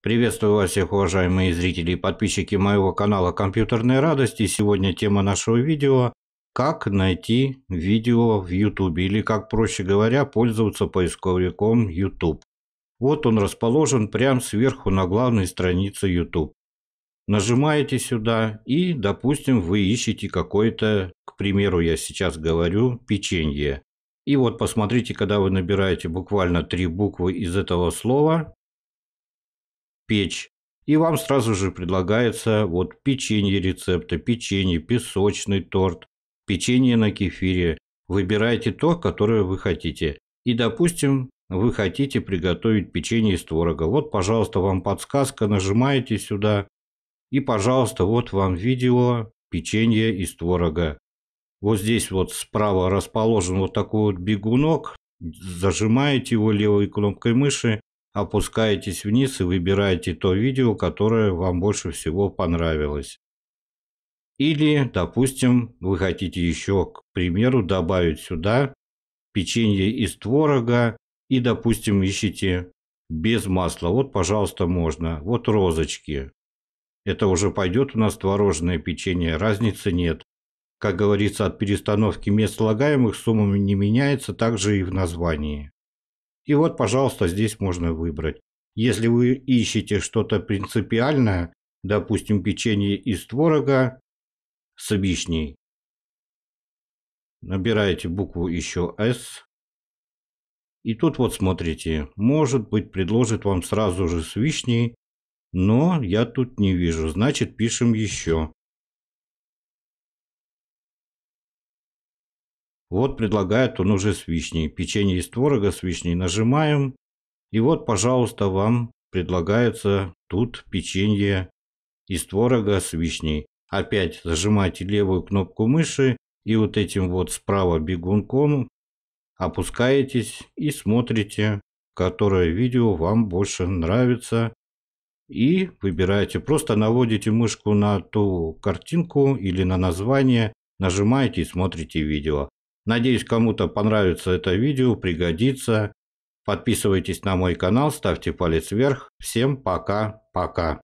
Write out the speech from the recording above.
Приветствую вас всех, уважаемые зрители и подписчики моего канала Компьютерные Радости. Сегодня тема нашего видео – как найти видео в YouTube или, как проще говоря, пользоваться поисковиком YouTube. Вот он расположен прямо сверху на главной странице YouTube. Нажимаете сюда и, допустим, вы ищете какое-то, к примеру, я сейчас говорю, печенье. И вот посмотрите, когда вы набираете буквально три буквы из этого слова, печь. И вам сразу же предлагается вот печенье рецепта, печенье, песочный торт, печенье на кефире. Выбирайте то, которое вы хотите. И, допустим, вы хотите приготовить печенье из творога. Вот, пожалуйста, вам подсказка, нажимаете сюда. И, пожалуйста, вот вам видео печенье из творога. Вот здесь вот справа расположен вот такой вот бегунок. Зажимаете его левой кнопкой мыши опускаетесь вниз и выбираете то видео, которое вам больше всего понравилось. Или, допустим, вы хотите еще, к примеру, добавить сюда печенье из творога и, допустим, ищите без масла. Вот, пожалуйста, можно. Вот розочки. Это уже пойдет у нас творожное печенье, разницы нет. Как говорится, от перестановки мест слагаемых сумма не меняется, также и в названии. И вот, пожалуйста, здесь можно выбрать. Если вы ищете что-то принципиальное, допустим, печенье из творога с вишней, набираете букву еще S, и тут вот смотрите, может быть предложит вам сразу же с вишней, но я тут не вижу, значит пишем еще. Вот предлагает он уже с вишней. Печенье из творога с вишней нажимаем. И вот, пожалуйста, вам предлагается тут печенье из творога с вишней. Опять зажимаете левую кнопку мыши и вот этим вот справа бегунком опускаетесь и смотрите, которое видео вам больше нравится. И выбираете, просто наводите мышку на ту картинку или на название, нажимаете и смотрите видео. Надеюсь, кому-то понравится это видео, пригодится. Подписывайтесь на мой канал, ставьте палец вверх. Всем пока-пока.